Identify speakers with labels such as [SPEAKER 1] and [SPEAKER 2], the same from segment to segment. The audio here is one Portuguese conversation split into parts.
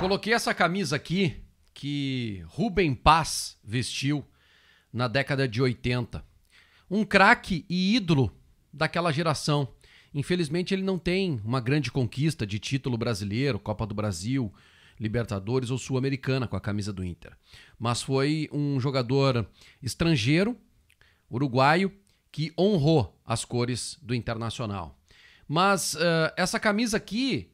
[SPEAKER 1] coloquei essa camisa aqui que Rubem Paz vestiu na década de 80. Um craque e ídolo daquela geração. Infelizmente, ele não tem uma grande conquista de título brasileiro, Copa do Brasil, Libertadores ou Sul-Americana com a camisa do Inter. Mas foi um jogador estrangeiro, uruguaio, que honrou as cores do Internacional. Mas uh, essa camisa aqui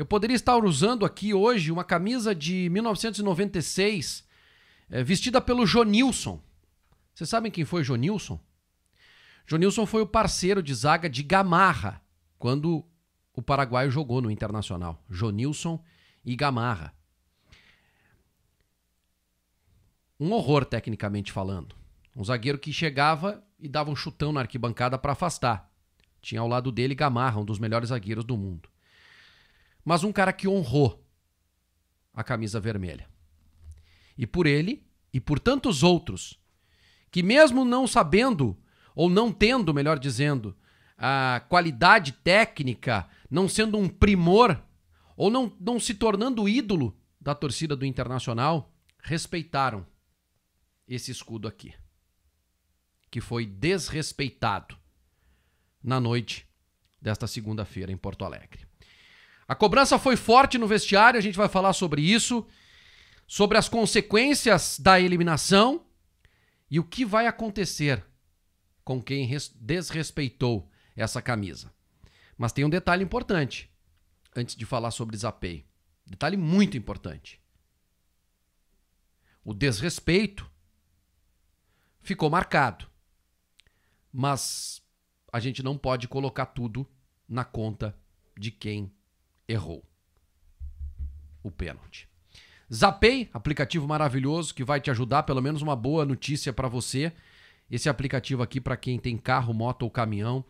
[SPEAKER 1] eu poderia estar usando aqui hoje uma camisa de 1996, é, eh, vestida pelo Jonilson. Vocês sabem quem foi Jonilson? Jonilson foi o parceiro de zaga de Gamarra quando o Paraguai jogou no Internacional. Jonilson e Gamarra. Um horror, tecnicamente falando. Um zagueiro que chegava e dava um chutão na arquibancada para afastar. Tinha ao lado dele Gamarra, um dos melhores zagueiros do mundo mas um cara que honrou a camisa vermelha. E por ele e por tantos outros que, mesmo não sabendo, ou não tendo, melhor dizendo, a qualidade técnica, não sendo um primor, ou não, não se tornando ídolo da torcida do Internacional, respeitaram esse escudo aqui, que foi desrespeitado na noite desta segunda-feira em Porto Alegre. A cobrança foi forte no vestiário, a gente vai falar sobre isso, sobre as consequências da eliminação e o que vai acontecer com quem desrespeitou essa camisa. Mas tem um detalhe importante antes de falar sobre Zapay. Detalhe muito importante. O desrespeito ficou marcado. Mas a gente não pode colocar tudo na conta de quem errou o pênalti. Zapay, aplicativo maravilhoso que vai te ajudar, pelo menos uma boa notícia para você. Esse aplicativo aqui para quem tem carro, moto ou caminhão.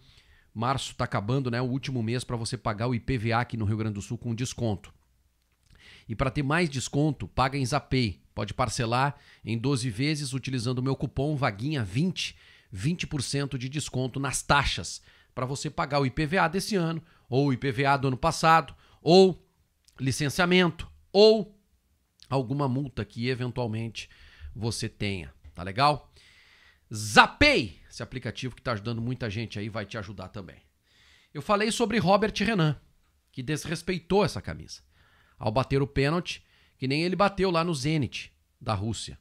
[SPEAKER 1] Março está acabando, né? O último mês para você pagar o IPVA aqui no Rio Grande do Sul com desconto. E para ter mais desconto, paga em Zapay. Pode parcelar em 12 vezes utilizando o meu cupom vaguinha 20, 20% de desconto nas taxas para você pagar o IPVA desse ano ou o IPVA do ano passado ou licenciamento, ou alguma multa que eventualmente você tenha, tá legal? Zapay, esse aplicativo que está ajudando muita gente aí, vai te ajudar também. Eu falei sobre Robert Renan, que desrespeitou essa camisa ao bater o pênalti, que nem ele bateu lá no Zenit da Rússia.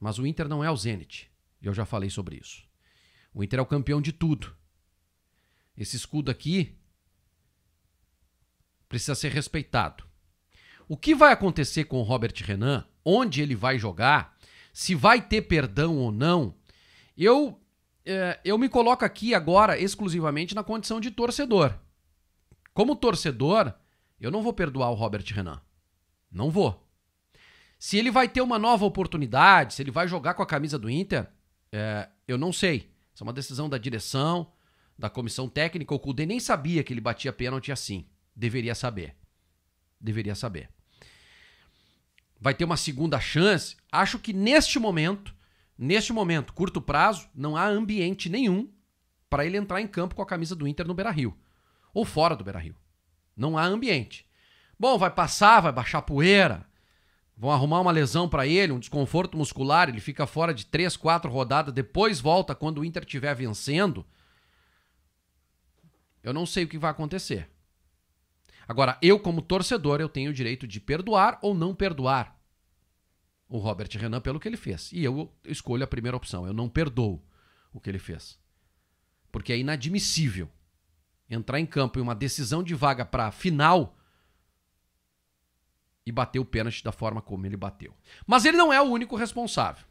[SPEAKER 1] Mas o Inter não é o Zenit, e eu já falei sobre isso. O Inter é o campeão de tudo. Esse escudo aqui precisa ser respeitado. O que vai acontecer com o Robert Renan, onde ele vai jogar, se vai ter perdão ou não, eu, é, eu me coloco aqui agora exclusivamente na condição de torcedor. Como torcedor, eu não vou perdoar o Robert Renan. Não vou. Se ele vai ter uma nova oportunidade, se ele vai jogar com a camisa do Inter, é, eu não sei. Isso é uma decisão da direção, da comissão técnica. O Cudê nem sabia que ele batia pênalti assim. Deveria saber. Deveria saber. Vai ter uma segunda chance? Acho que neste momento, neste momento, curto prazo, não há ambiente nenhum para ele entrar em campo com a camisa do Inter no Beira-Rio ou fora do Beira-Rio. Não há ambiente. Bom, vai passar, vai baixar poeira. Vão arrumar uma lesão para ele, um desconforto muscular, ele fica fora de três, quatro rodadas, depois volta quando o Inter estiver vencendo. Eu não sei o que vai acontecer. Agora, eu como torcedor, eu tenho o direito de perdoar ou não perdoar o Robert Renan pelo que ele fez. E eu escolho a primeira opção, eu não perdoo o que ele fez. Porque é inadmissível entrar em campo em uma decisão de vaga para final e bater o pênalti da forma como ele bateu. Mas ele não é o único responsável.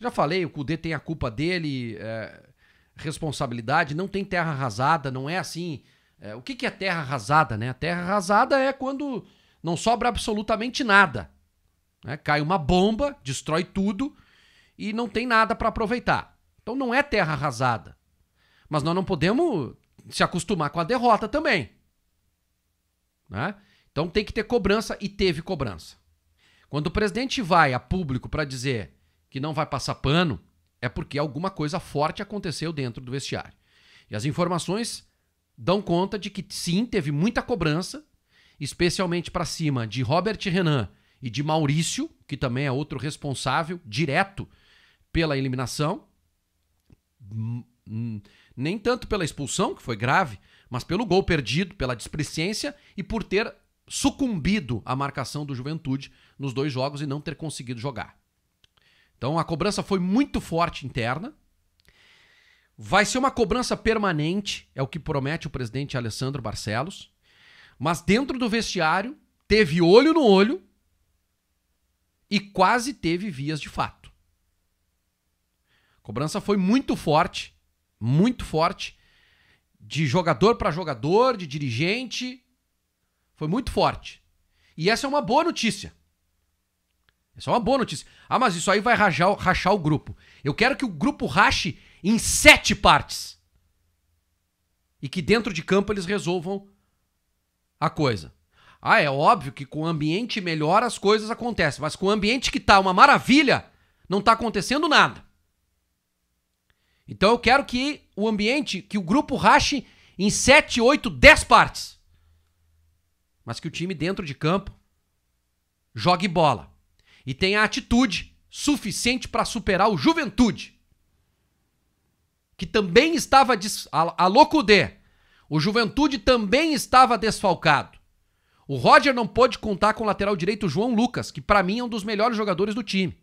[SPEAKER 1] Já falei, o Cudê tem a culpa dele, é, responsabilidade, não tem terra arrasada, não é assim, é, o que, que é terra arrasada, né? A terra arrasada é quando não sobra absolutamente nada. Né? Cai uma bomba, destrói tudo e não tem nada para aproveitar. Então não é terra arrasada. Mas nós não podemos se acostumar com a derrota também. Né? Então tem que ter cobrança e teve cobrança. Quando o presidente vai a público para dizer que não vai passar pano, é porque alguma coisa forte aconteceu dentro do vestiário. E as informações dão conta de que sim, teve muita cobrança, especialmente para cima de Robert Renan e de Maurício, que também é outro responsável direto pela eliminação. Hum, hum, nem tanto pela expulsão, que foi grave, mas pelo gol perdido, pela despreciência e por ter sucumbido à marcação do Juventude nos dois jogos e não ter conseguido jogar. Então a cobrança foi muito forte interna, Vai ser uma cobrança permanente, é o que promete o presidente Alessandro Barcelos. Mas dentro do vestiário, teve olho no olho e quase teve vias de fato. A cobrança foi muito forte, muito forte, de jogador para jogador, de dirigente. Foi muito forte. E essa é uma boa notícia. Essa é uma boa notícia. Ah, mas isso aí vai rajar, rachar o grupo. Eu quero que o grupo rache em sete partes. E que dentro de campo eles resolvam a coisa. Ah, é óbvio que com o ambiente melhor as coisas acontecem, mas com o ambiente que tá uma maravilha, não tá acontecendo nada. Então eu quero que o ambiente, que o grupo rache em sete oito dez partes. Mas que o time dentro de campo jogue bola e tenha atitude suficiente para superar o Juventude que também estava des... a, a O Juventude também estava desfalcado. O Roger não pôde contar com o lateral direito João Lucas, que para mim é um dos melhores jogadores do time.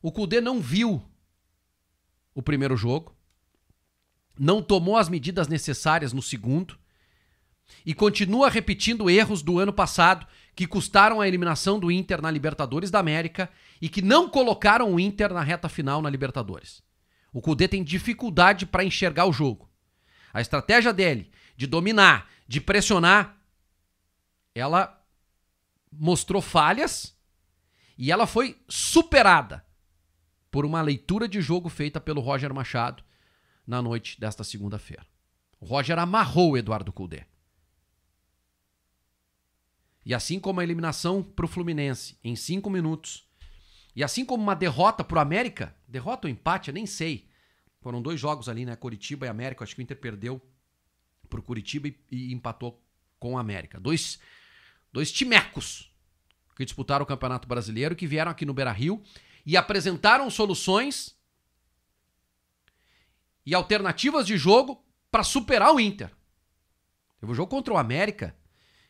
[SPEAKER 1] O Cudê não viu o primeiro jogo, não tomou as medidas necessárias no segundo e continua repetindo erros do ano passado que custaram a eliminação do Inter na Libertadores da América e que não colocaram o Inter na reta final na Libertadores. O Cudê tem dificuldade para enxergar o jogo. A estratégia dele de dominar, de pressionar, ela mostrou falhas e ela foi superada por uma leitura de jogo feita pelo Roger Machado na noite desta segunda-feira. O Roger amarrou o Eduardo Cudê. E assim como a eliminação para o Fluminense em cinco minutos. E assim como uma derrota para o América, derrota ou empate, eu nem sei. Foram dois jogos ali, né? Curitiba e América. Acho que o Inter perdeu para o Curitiba e, e, empatou com o América. Dois, dois timecos que disputaram o Campeonato Brasileiro, que vieram aqui no Beira Rio e apresentaram soluções e alternativas de jogo para superar o Inter. Teve um jogo contra o América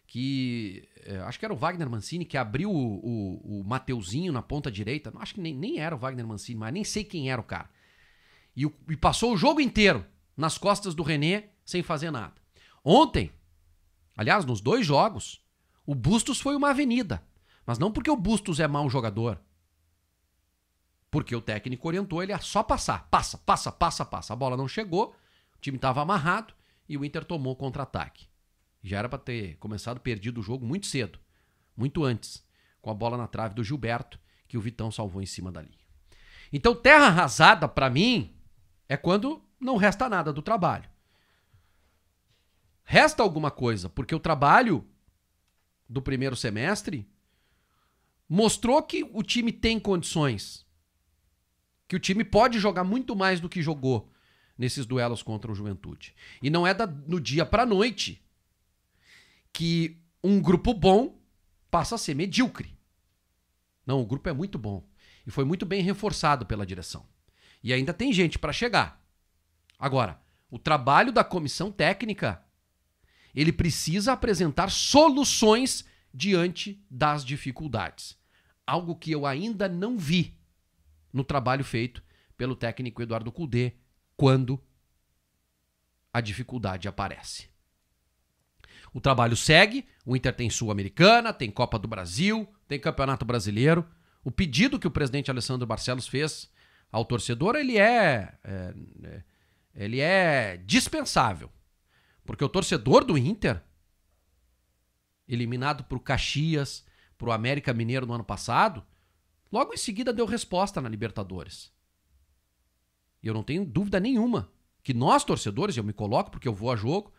[SPEAKER 1] que é, acho que era o Wagner Mancini que abriu o, o, o Mateuzinho na ponta direita. Acho que nem, nem era o Wagner Mancini, mas nem sei quem era o cara. E, o, e passou o jogo inteiro nas costas do René sem fazer nada. Ontem, aliás, nos dois jogos, o Bustos foi uma avenida. Mas não porque o Bustos é mau jogador. Porque o técnico orientou ele a só passar. Passa, passa, passa, passa. A bola não chegou, o time estava amarrado e o Inter tomou contra-ataque. Já era para ter começado perdido o jogo muito cedo, muito antes, com a bola na trave do Gilberto, que o Vitão salvou em cima da linha. Então, terra arrasada para mim é quando não resta nada do trabalho. Resta alguma coisa, porque o trabalho do primeiro semestre mostrou que o time tem condições, que o time pode jogar muito mais do que jogou nesses duelos contra o Juventude. E não é da, no dia para noite que um grupo bom passa a ser medíocre. Não, o grupo é muito bom e foi muito bem reforçado pela direção. E ainda tem gente para chegar. Agora, o trabalho da comissão técnica ele precisa apresentar soluções diante das dificuldades. Algo que eu ainda não vi no trabalho feito pelo técnico Eduardo Cudê quando a dificuldade aparece. O trabalho segue, o Inter tem Sul-Americana, tem Copa do Brasil, tem Campeonato Brasileiro. O pedido que o presidente Alessandro Barcelos fez ao torcedor, ele é, é, é ele é dispensável. Porque o torcedor do Inter, eliminado pro Caxias, pro América Mineiro no ano passado, logo em seguida deu resposta na Libertadores. E eu não tenho dúvida nenhuma que nós, torcedores, eu me coloco porque eu vou a jogo,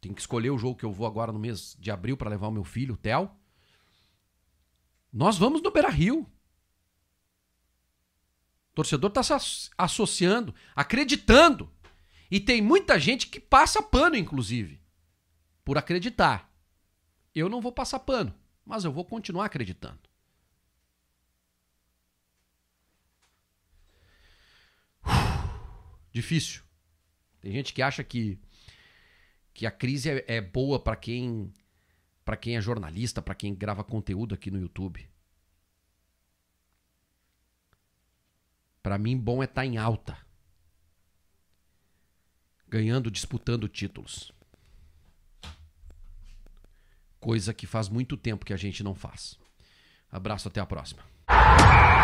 [SPEAKER 1] tenho que escolher o jogo que eu vou agora no mês de abril para levar o meu filho, o Theo. Nós vamos no Beira Rio. O torcedor está se associando, acreditando. E tem muita gente que passa pano, inclusive, por acreditar. Eu não vou passar pano, mas eu vou continuar acreditando. difícil. Tem gente que acha que que a crise é, é boa para quem para quem é jornalista, para quem grava conteúdo aqui no YouTube. Para mim, bom é estar tá em alta. Ganhando, disputando títulos. Coisa que faz muito tempo que a gente não faz. Abraço, até a próxima.